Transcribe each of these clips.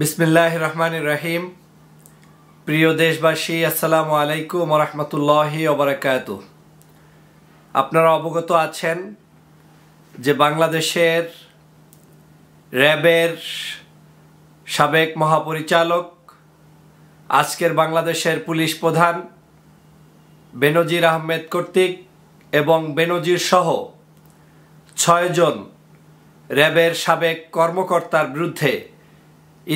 বিসমিল্লাহ রহমান রাহিম প্রিয় দেশবাসী আসসালামু আলাইকুম রহমতুল্লাহি ওবরাকাত আপনারা অবগত আছেন যে বাংলাদেশের র্যাবের সাবেক মহাপরিচালক আজকের বাংলাদেশের পুলিশ প্রধান বেনজির আহমেদ কর্তৃক এবং বেনজির সহ ছয়জন র্যাবের সাবেক কর্মকর্তার বিরুদ্ধে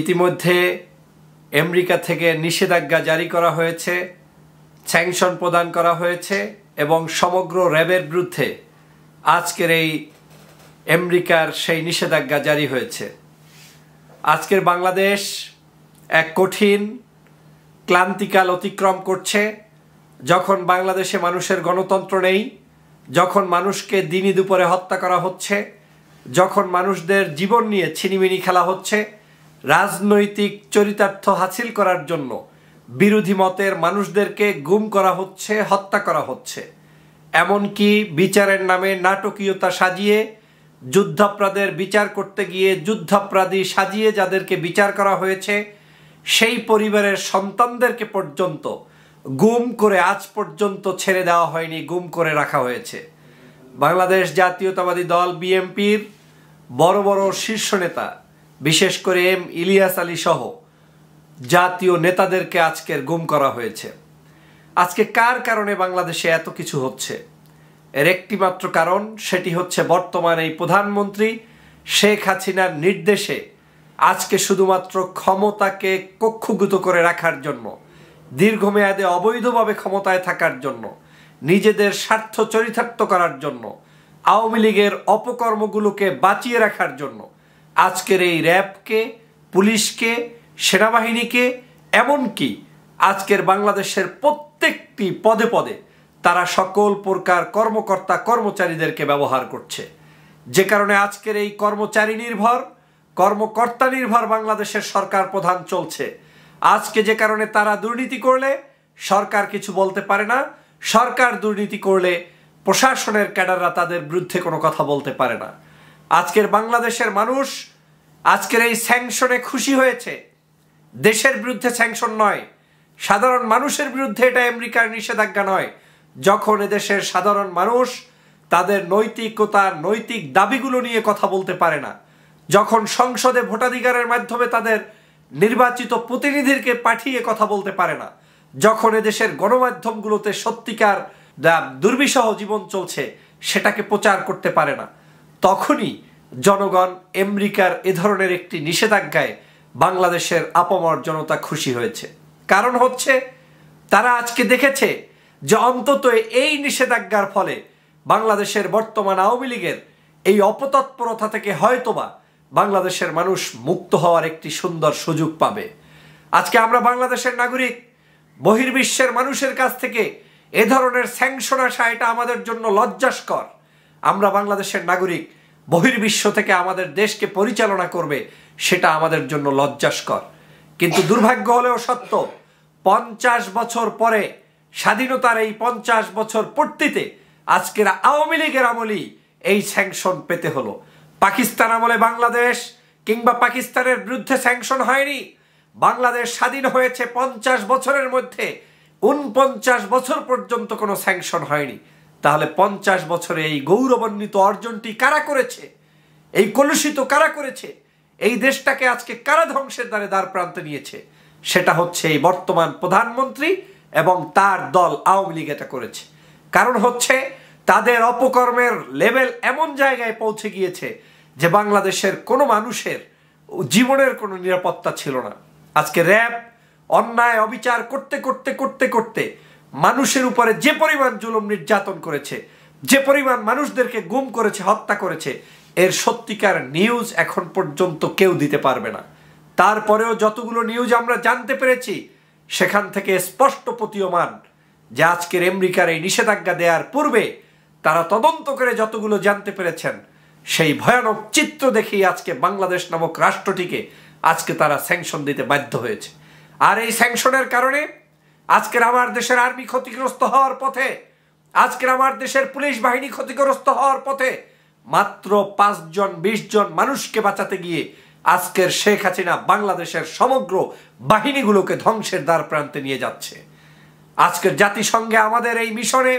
ইতিমধ্যে আমেরিকা থেকে নিষেধাজ্ঞা জারি করা হয়েছে স্যাংশন প্রদান করা হয়েছে এবং সমগ্র র্যাবের বিরুদ্ধে আজকের এই আমেরিকার সেই নিষেধাজ্ঞা জারি হয়েছে আজকের বাংলাদেশ এক কঠিন ক্লান্তিকাল অতিক্রম করছে যখন বাংলাদেশে মানুষের গণতন্ত্র নেই যখন মানুষকে দিনই দুপুরে হত্যা করা হচ্ছে যখন মানুষদের জীবন নিয়ে ছিনিমিনি খেলা হচ্ছে রাজনৈতিক চরিতার্থ হাসিল করার জন্য বিরোধী মতের মানুষদেরকে গুম করা হচ্ছে হত্যা করা হচ্ছে এমনকি বিচারের নামে নাটকীয়তা সাজিয়ে যুদ্ধাপরাধের বিচার করতে গিয়ে যুদ্ধাপরাধী সাজিয়ে যাদেরকে বিচার করা হয়েছে সেই পরিবারের সন্তানদেরকে পর্যন্ত গুম করে আজ পর্যন্ত ছেড়ে দেওয়া হয়নি গুম করে রাখা হয়েছে বাংলাদেশ জাতীয়তাবাদী দল বিএমপির বড় বড় শীর্ষ নেতা বিশেষ করে এম ইলিয়াস আলী সহ জাতীয় নেতাদেরকে আজকের গুম করা হয়েছে আজকে কার কারণে বাংলাদেশে এত কিছু হচ্ছে এর একটিমাত্র কারণ সেটি হচ্ছে বর্তমান এই প্রধানমন্ত্রী শেখ হাসিনার নির্দেশে আজকে শুধুমাত্র ক্ষমতাকে কক্ষগুত করে রাখার জন্য দীর্ঘমেয়াদে অবৈধভাবে ক্ষমতায় থাকার জন্য নিজেদের স্বার্থ চরিতার্থ করার জন্য আওয়ামী লীগের অপকর্মগুলোকে বাঁচিয়ে রাখার জন্য আজকের এই র্যাবকে পুলিশকে সেনাবাহিনীকে এমনকি আজকের বাংলাদেশের প্রত্যেকটি পদে পদে তারা সকল প্রকার কর্মকর্তা কর্মচারীদেরকে ব্যবহার করছে যে কারণে আজকের এই কর্মচারী নির্ভর কর্মকর্তা নির্ভর বাংলাদেশের সরকার প্রধান চলছে আজকে যে কারণে তারা দুর্নীতি করলে সরকার কিছু বলতে পারে না সরকার দুর্নীতি করলে প্রশাসনের ক্যাডাররা তাদের বিরুদ্ধে কোনো কথা বলতে পারে না আজকের বাংলাদেশের মানুষ আজকের এই স্যাংশনে খুশি হয়েছে দেশের বিরুদ্ধে স্যাংশন নয় সাধারণ মানুষের বিরুদ্ধে এটা আমেরিকার নিষেধাজ্ঞা নয় যখন এদেশের সাধারণ মানুষ তাদের নৈতিকতা নৈতিক দাবিগুলো নিয়ে কথা বলতে পারে না যখন সংসদে ভোটাধিকারের মাধ্যমে তাদের নির্বাচিত প্রতিনিধিকে পাঠিয়ে কথা বলতে পারে না যখন এদেশের গণমাধ্যমগুলোতে সত্যিকার দুর্বিষহ জীবন চলছে সেটাকে প্রচার করতে পারে না তখনই জনগণ আমেরিকার এ ধরনের একটি নিষেধাজ্ঞায় বাংলাদেশের আপমর জনতা খুশি হয়েছে কারণ হচ্ছে তারা আজকে দেখেছে যে অন্তত এই নিষেধাজ্ঞার ফলে বাংলাদেশের বর্তমান আওয়ামী লীগের এই অপতৎপরতা থেকে হয়তোবা বাংলাদেশের মানুষ মুক্ত হওয়ার একটি সুন্দর সুযোগ পাবে আজকে আমরা বাংলাদেশের নাগরিক বহির্বিশ্বের মানুষের কাছ থেকে এ ধরনের স্যাংশন আসা এটা আমাদের জন্য লজ্জাস্কর আমরা বাংলাদেশের নাগরিক বহির্বিশ্ব থেকে আমাদের দেশকে পরিচালনা করবে সেটা আমাদের জন্য লজ্জাস্কর কিন্তু দুর্ভাগ্য হলেও সত্য পঞ্চাশ বছর পরে স্বাধীনতার এই পঞ্চাশ বছর পূর্তিতে আজকের আওয়ামী লীগের আমলই এই স্যাংশন পেতে হলো পাকিস্তান আমলে বাংলাদেশ কিংবা পাকিস্তানের বিরুদ্ধে স্যাংশন হয়নি বাংলাদেশ স্বাধীন হয়েছে পঞ্চাশ বছরের মধ্যে উনপঞ্চাশ বছর পর্যন্ত কোনো স্যাংশন হয়নি তাহলে পঞ্চাশ বছরে এই গৌরবান্বিত অর্জনটি কারা করেছে এই কলুষিত কারা করেছে এই দেশটাকে আজকে কারা ধ্বংসের দ্বারে দ্বার প্রান্ত নিয়েছে সেটা হচ্ছে এই বর্তমান প্রধানমন্ত্রী এবং তার দল আওয়ামী লীগ এটা করেছে কারণ হচ্ছে তাদের অপকর্মের লেভেল এমন জায়গায় পৌঁছে গিয়েছে যে বাংলাদেশের কোনো মানুষের জীবনের কোনো নিরাপত্তা ছিল না আজকে র্যাব অন্যায় অবিচার করতে করতে করতে করতে মানুষের উপরে যে পরিমাণ জুলুম নির্যাতন করেছে যে পরিমাণ মানুষদেরকে গুম করেছে হত্যা করেছে এর সত্যিকার নিউজ এখন পর্যন্ত কেউ দিতে পারবে না তারপরেও যতগুলো নিউজ আমরা জানতে পেরেছি সেখান থেকে স্পষ্ট প্রতীয়মান যে আজকের আমেরিকার এই নিষেধাজ্ঞা দেওয়ার পূর্বে তারা তদন্ত করে যতগুলো জানতে পেরেছেন সেই ভয়ানক চিত্র দেখেই আজকে বাংলাদেশ নামক রাষ্ট্রটিকে আজকে তারা স্যাংশন দিতে বাধ্য হয়েছে আর এই স্যাংশনের কারণে আজকের আমার দেশের আর্মি ক্ষতিগ্রস্ত হওয়ার পথে আজকের আমার দেশের পুলিশ বাহিনী ক্ষতিগ্রস্ত হওয়ার পথে মাত্র পাঁচজন বিশ জন মানুষকে বাঁচাতে গিয়ে আজকের শেখ হাসিনা বাংলাদেশের সমগ্র বাহিনীগুলোকে ধ্বংসের দ্বার প্রান্তে নিয়ে যাচ্ছে আজকের জাতিসংঘে আমাদের এই মিশনে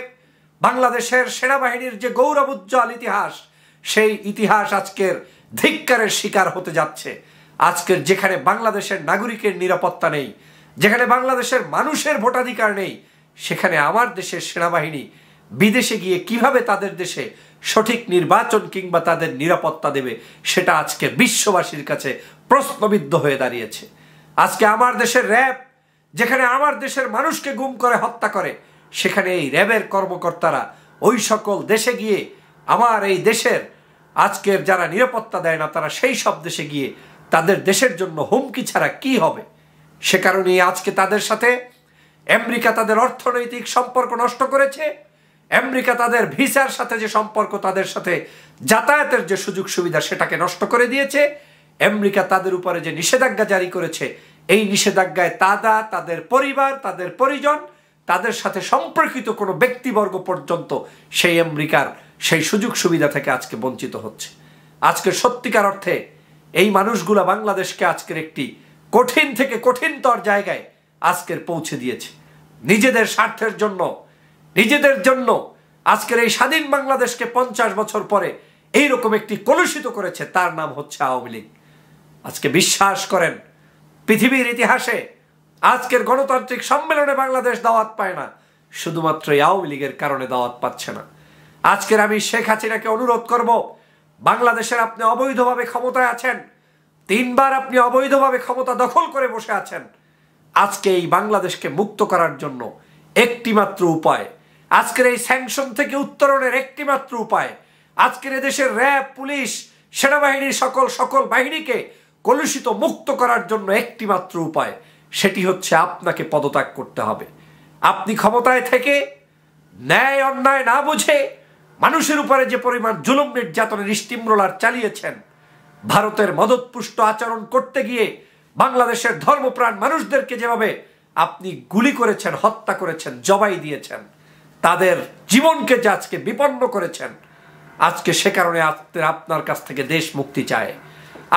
বাংলাদেশের সেনাবাহিনীর যে গৌরব উজ্জ্বল ইতিহাস সেই ইতিহাস আজকের ধিক্কারের শিকার হতে যাচ্ছে আজকের যেখানে বাংলাদেশের নাগরিকের নিরাপত্তা নেই যেখানে বাংলাদেশের মানুষের ভোটাধিকার নেই সেখানে আমার দেশের সেনাবাহিনী বিদেশে গিয়ে কিভাবে তাদের দেশে সঠিক নির্বাচন কিংবা তাদের নিরাপত্তা দেবে সেটা আজকে বিশ্ববাসীর কাছে প্রশ্নবিদ্ধ হয়ে দাঁড়িয়েছে আজকে আমার দেশের র্যাব যেখানে আমার দেশের মানুষকে গুম করে হত্যা করে সেখানে এই র্যাবের কর্মকর্তারা ওই সকল দেশে গিয়ে আমার এই দেশের আজকের যারা নিরাপত্তা দেয় না তারা সেই সব দেশে গিয়ে তাদের দেশের জন্য হুমকি ছাড়া কি হবে সে কারণেই আজকে তাদের সাথে আমেরিকা তাদের অর্থনৈতিক সম্পর্ক নষ্ট করেছে আমেরিকা তাদের ভিসার সাথে যে সম্পর্ক তাদের সাথে যাতায়াতের যে সুযোগ সুবিধা সেটাকে নষ্ট করে দিয়েছে আমেরিকা তাদের উপরে যে নিষেধাজ্ঞা জারি করেছে এই নিষেধাজ্ঞায় তাদা তাদের পরিবার তাদের পরিজন তাদের সাথে সম্পর্কিত কোনো ব্যক্তিবর্গ পর্যন্ত সেই আমেরিকার সেই সুযোগ সুবিধা থেকে আজকে বঞ্চিত হচ্ছে আজকে সত্যিকার অর্থে এই মানুষগুলা বাংলাদেশকে আজকের একটি কঠিন থেকে কঠিনতর জায়গায় আজকের পৌঁছে দিয়েছে নিজেদের স্বার্থের জন্য নিজেদের জন্য আজকের এই স্বাধীন বাংলাদেশকে পঞ্চাশ বছর পরে এই রকম একটি কলুষিত করেছে তার নাম হচ্ছে আওয়ামী লীগ আজকে বিশ্বাস করেন পৃথিবীর ইতিহাসে আজকের গণতান্ত্রিক সম্মেলনে বাংলাদেশ দাওয়াত পায় না শুধুমাত্র এই আওয়ামী লীগের কারণে দাওয়াত পাচ্ছে না আজকের আমি শেখ হাসিনাকে অনুরোধ করব বাংলাদেশের আপনি অবৈধভাবে ক্ষমতায় আছেন তিনবার আপনি অবৈধভাবে ক্ষমতা দখল করে বসে আছেন আজকে এই বাংলাদেশকে মুক্ত করার জন্য একটিমাত্র উপায় আজকের এই স্যাংশন থেকে উত্তরণের একটিমাত্র উপায় আজকের দেশের র্যাব পুলিশ সেনাবাহিনীর সকল সকল বাহিনীকে কলুষিত মুক্ত করার জন্য একটিমাত্র উপায় সেটি হচ্ছে আপনাকে পদত্যাগ করতে হবে আপনি ক্ষমতায় থেকে ন্যায় অন্যায় না বুঝে মানুষের উপরে যে পরিমাণ জুলুম নির্যাতনের স্টিমরোলার চালিয়েছেন ভারতের মদতপুষ্ট আচরণ করতে গিয়ে বাংলাদেশের ধর্মপ্রাণ মানুষদেরকে যেভাবে আপনি গুলি করেছেন হত্যা করেছেন জবাই দিয়েছেন তাদের জীবনকে যে আজকে বিপন্ন করেছেন আজকে সে কারণে আপনার কাছ থেকে দেশ মুক্তি চায়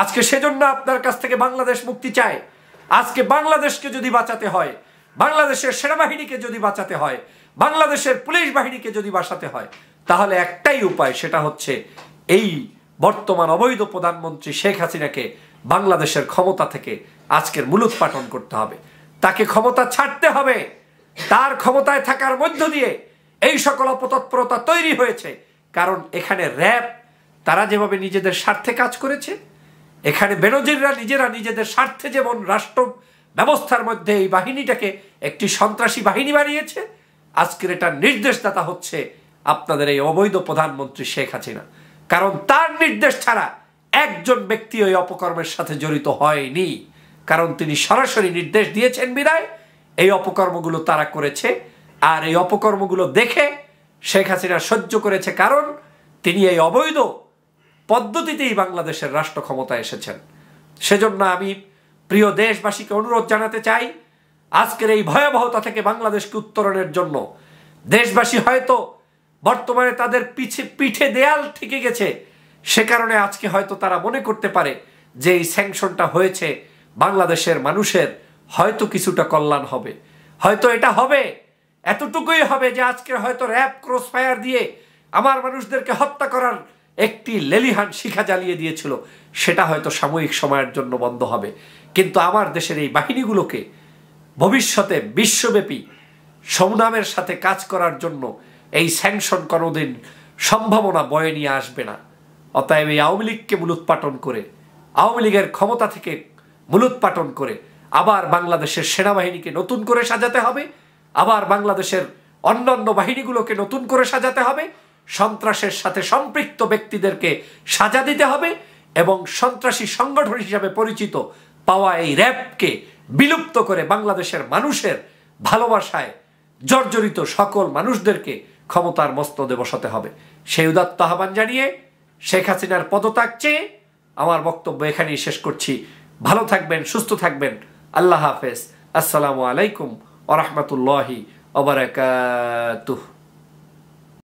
আজকে সেজন্য আপনার কাছ থেকে বাংলাদেশ মুক্তি চায় আজকে বাংলাদেশকে যদি বাঁচাতে হয় বাংলাদেশের সেনাবাহিনীকে যদি বাঁচাতে হয় বাংলাদেশের পুলিশ বাহিনীকে যদি বাঁচাতে হয় তাহলে একটাই উপায় সেটা হচ্ছে এই বর্তমান অবৈধ প্রধানমন্ত্রী শেখ হাসিনাকে বাংলাদেশের ক্ষমতা থেকে আজকের মূলত পাঠন করতে হবে তাকে ক্ষমতা ছাড়তে হবে তার ক্ষমতায় থাকার মধ্য দিয়ে এই সকল অপতৎপরতা তৈরি হয়েছে কারণ এখানে র্যাব তারা যেভাবে নিজেদের স্বার্থে কাজ করেছে এখানে বেনজিররা নিজেরা নিজেদের স্বার্থে যেমন রাষ্ট্র ব্যবস্থার মধ্যে এই বাহিনীটাকে একটি সন্ত্রাসী বাহিনী বানিয়েছে আজকের এটা নির্দেশদাতা হচ্ছে আপনাদের এই অবৈধ প্রধানমন্ত্রী শেখ হাসিনা কারণ তার নির্দেশ ছাড়া একজন ব্যক্তি ওই অপকর্মের সাথে জড়িত হয়নি কারণ তিনি সরাসরি নির্দেশ দিয়েছেন বিদায় এই অপকর্মগুলো তারা করেছে আর এই অপকর্মগুলো দেখে শেখ হাসিনা সহ্য করেছে কারণ তিনি এই অবৈধ পদ্ধতিতেই বাংলাদেশের রাষ্ট্র ক্ষমতায় এসেছেন সেজন্য আমি প্রিয় দেশবাসীকে অনুরোধ জানাতে চাই আজকের এই ভয়াবহতা থেকে বাংলাদেশকে উত্তরণের জন্য দেশবাসী হয়তো বর্তমানে তাদের পিছে পিঠে দেয়াল ঠেকে গেছে সে কারণে আজকে হয়তো তারা মনে করতে পারে যে এই স্যাংশনটা হয়েছে বাংলাদেশের মানুষের হয়তো কিছুটা কল্যাণ হবে হয়তো এটা হবে এতটুকুই হবে যে আজকে হয়তো র্যাব ক্রস ফায়ার দিয়ে আমার মানুষদেরকে হত্যা করার একটি লেলিহান শিখা জ্বালিয়ে দিয়েছিল সেটা হয়তো সাময়িক সময়ের জন্য বন্ধ হবে কিন্তু আমার দেশের এই বাহিনীগুলোকে ভবিষ্যতে বিশ্বব্যাপী সংগ্রামের সাথে কাজ করার জন্য এই স্যাংশন কোনোদিন সম্ভাবনা বয়ে নিয়ে আসবে না অতএব এই আওয়ামী লীগকে মূলোৎপাটন করে আওয়ামী লীগের ক্ষমতা থেকে মূলোৎপাটন করে আবার বাংলাদেশের সেনাবাহিনীকে নতুন করে সাজাতে হবে আবার বাংলাদেশের অন্যান্য বাহিনীগুলোকে নতুন করে সাজাতে হবে সন্ত্রাসের সাথে সম্পৃক্ত ব্যক্তিদেরকে সাজা দিতে হবে এবং সন্ত্রাসী সংগঠন হিসাবে পরিচিত পাওয়া এই র্যাবকে বিলুপ্ত করে বাংলাদেশের মানুষের ভালোবাসায় জর্জরিত সকল মানুষদেরকে ক্ষমতার মস্তদে বসাতে হবে সেই উদাত্ত আহ্বান জানিয়ে শেখ হাসিনার পদত্যাগ চেয়ে আমার বক্তব্য এখানেই শেষ করছি ভালো থাকবেন সুস্থ থাকবেন আল্লাহ হাফেজ আসসালামু আলাইকুম ওরহমতুল্লাহি অবরাকাতুহ